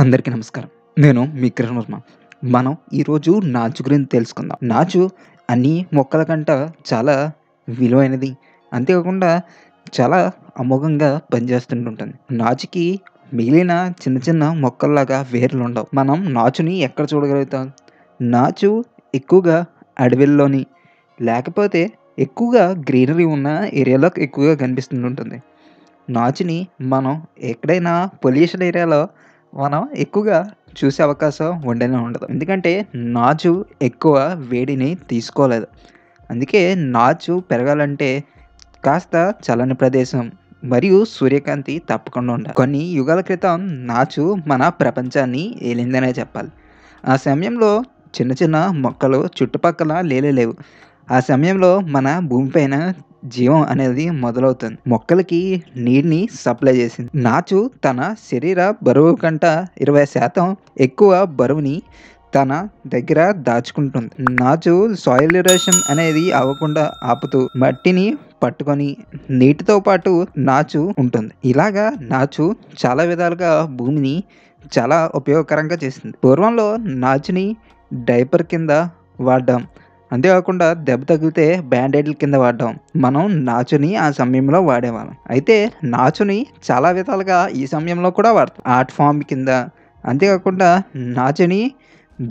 అందరికీ నమస్కారం నేను మీ కిరణ్ వర్మ మనం ఈరోజు నాచు గురించి తెలుసుకుందాం నాచు అన్ని మొక్కల కంట చాలా విలువైనది అంతేకాకుండా చాలా అమోఘంగా పనిచేస్తుంటుంది నాచుకి మిగిలిన చిన్న చిన్న మొక్కల్లాగా వేర్లు ఉండవు మనం నాచుని ఎక్కడ చూడగలుగుతాం నాచు ఎక్కువగా అడవిల్లోని లేకపోతే ఎక్కువగా గ్రీనరీ ఉన్న ఏరియాలో ఎక్కువగా కనిపిస్తుంటుంది నాచుని మనం ఎక్కడైనా పొల్యూషన్ ఏరియాలో మనం ఎక్కువగా చూసే అవకాశం ఉండనే ఉండదు ఎందుకంటే నాచు ఎక్కువ వేడిని తీసుకోలేదు అందుకే నాచు పెరగాలంటే కాస్త చల్లని ప్రదేశం మరియు సూర్యకాంతి తప్పకుండా ఉండాలి కొన్ని యుగాల క్రితం నాచు మన ప్రపంచాన్ని ఏలిందనే చెప్పాలి ఆ సమయంలో చిన్న చిన్న మొక్కలు చుట్టుపక్కల లేలేవు ఆ సమయంలో మన భూమిపైన జీవం అనేది మొదలవుతుంది మొక్కలకి నీటిని సప్లై చేసింది నాచు తన శరీర బరువు కంట ఇరవై శాతం ఎక్కువ బరువుని తన దగ్గర దాచుకుంటుంది నాచు సాయిల్ ఎరేషన్ అనేది అవ్వకుండా ఆపుతూ మట్టిని పట్టుకొని నీటితో పాటు నాచు ఉంటుంది ఇలాగా నాచు చాలా విధాలుగా భూమిని చాలా ఉపయోగకరంగా చేసింది పూర్వంలో నాచుని డైపర్ కింద వాడడం అంతేకాకుండా దెబ్బ తగిలితే బ్యాండేడ్ల కింద వాడడం మనం నాచుని ఆ సమయంలో వాడేవాళ్ళం అయితే నాచుని చాలా విధాలుగా ఈ సమయంలో కూడా వాడతాం ఆర్ట్ ఫామ్ కింద అంతేకాకుండా నాచుని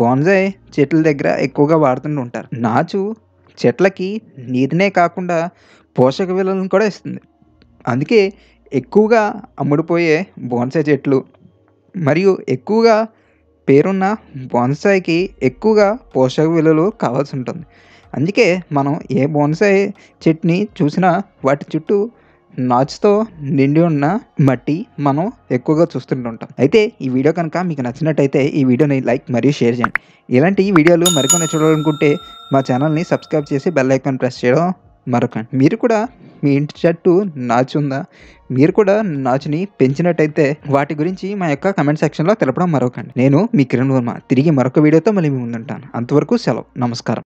బోన్జాయ్ చెట్ల దగ్గర ఎక్కువగా వాడుతుంటూ ఉంటారు నాచు చెట్లకి నీటినే కాకుండా పోషక విలువలను కూడా ఇస్తుంది అందుకే ఎక్కువగా అమ్ముడుపోయే బోన్సాయ్ చెట్లు మరియు ఎక్కువగా పేరున్న బోన్సాయికి ఎక్కువగా పోషక విలువలు కావాల్సి ఉంటుంది అందుకే మనం ఏ బోన్సాయి చెట్ని చూసినా వాటి చుట్టూ నాచుతో నిండి ఉన్న మట్టి మనం ఎక్కువగా చూస్తుంటుంటాం అయితే ఈ వీడియో కనుక మీకు నచ్చినట్టయితే ఈ వీడియోని లైక్ మరియు షేర్ చేయండి ఇలాంటి వీడియోలు మరికొన్ని చూడాలనుకుంటే మా ఛానల్ని సబ్స్క్రైబ్ చేసి బెల్ ఐకాన్ ప్రెస్ చేయడం మరొక మీరు కూడా మీ ఇంటి జట్టు నాచు ఉందా మీరు కూడా నాచుని పెంచినట్టయితే వాటి గురించి మా యొక్క కమెంట్ సెక్షన్లో తెలపడం మరొకండి నేను మీ కిరణ్ వర్మ తిరిగి మరొక వీడియోతో మళ్ళీ మీ ముందుంటాను అంతవరకు సెలవు నమస్కారం